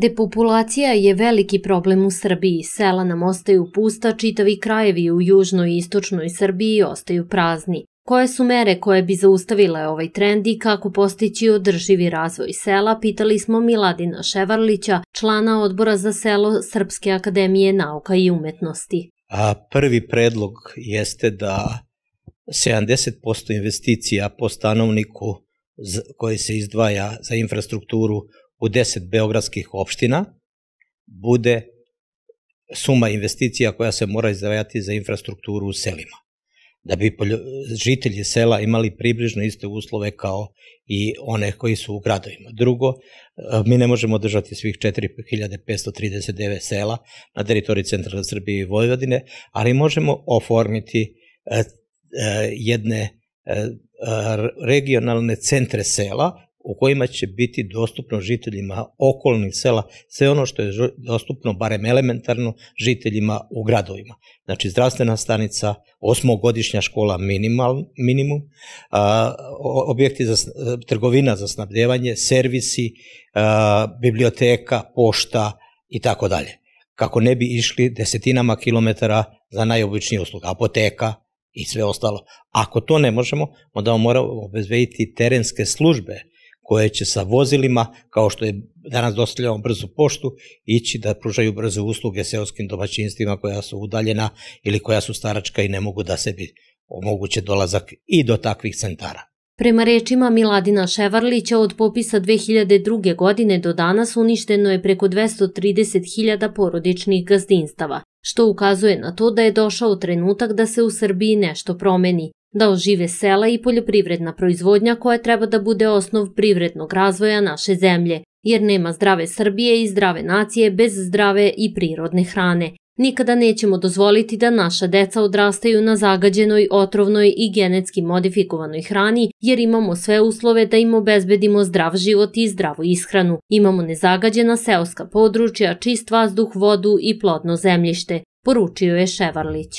Depopulacija je veliki problem u Srbiji. Sela nam ostaju pusta, čitavi krajevi u južnoj i istočnoj Srbiji ostaju prazni. Koje su mere koje bi zaustavile ovaj trend i kako postići održivi razvoj sela, pitali smo Miladina Ševarlića, člana odbora za selo Srpske akademije nauka i umetnosti. A prvi predlog jeste da 70% investicija po stanovniku koje se izdvaja za infrastrukturu u 10 beogradskih opština bude suma investicija koja se mora izdavajati za infrastrukturu u selima da bi žitelji sela imali približno iste uslove kao i one koji su u gradovima. Drugo, mi ne možemo držati svih 4539 sela na teritoriji centralne Srbije i Vojvodine, ali možemo oformiti e, e, jedne e, regionalne centre sela u kojima će biti dostupno žiteljima okolnih sela sve ono što je dostupno, barem elementarno, žiteljima u gradovima. Znači zdravstvena stanica, osmogodišnja škola minimal, minimum, a, objekti za, trgovina za snabdevanje, servisi, a, biblioteka, pošta i tako dalje. Kako ne bi išli desetinama kilometara za najobičnije usluga, apoteka, i sve ostalo. Ako to ne možemo, onda moramo obezvediti terenske službe koje će sa vozilima, kao što je danas dostavljamo brzu poštu, ići da pružaju brze usluge seoskim domaćinstvima koja su udaljena ili koja su staračka i ne mogu da sebi omoguće dolazak i do takvih centara. Prema rečima Miladina Ševarlića, od popisa 2002. godine do danas uništeno je preko 230.000 porodičnih gazdinstava, što ukazuje na to da je došao trenutak da se u Srbiji nešto promeni da ožive sela i poljoprivredna proizvodnja koja treba da bude osnov privrednog razvoja naše zemlje, jer nema zdrave Srbije i zdrave nacije bez zdrave i prirodne hrane. Nikada nećemo dozvoliti da naša deca odrastaju na zagađenoj, otrovnoj i genetski modifikovanoj hrani, jer imamo sve uslove da im obezbedimo zdrav život i zdravu ishranu. Imamo nezagađena seoska područja, čist vazduh, vodu i plodno zemljište, poručio je Ševarlić.